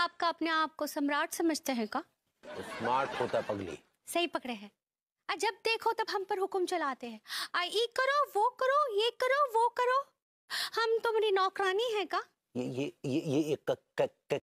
आपका अपने आप को सम्राट समझते हैं का स्मार्ट होता पगली सही पकड़े हैं जब देखो तब हम पर हुक्म चलाते हैं ये करो वो करो ये करो वो करो हम तुम्हारी तो नौकरानी है का ये ये ये, ये क, क, क,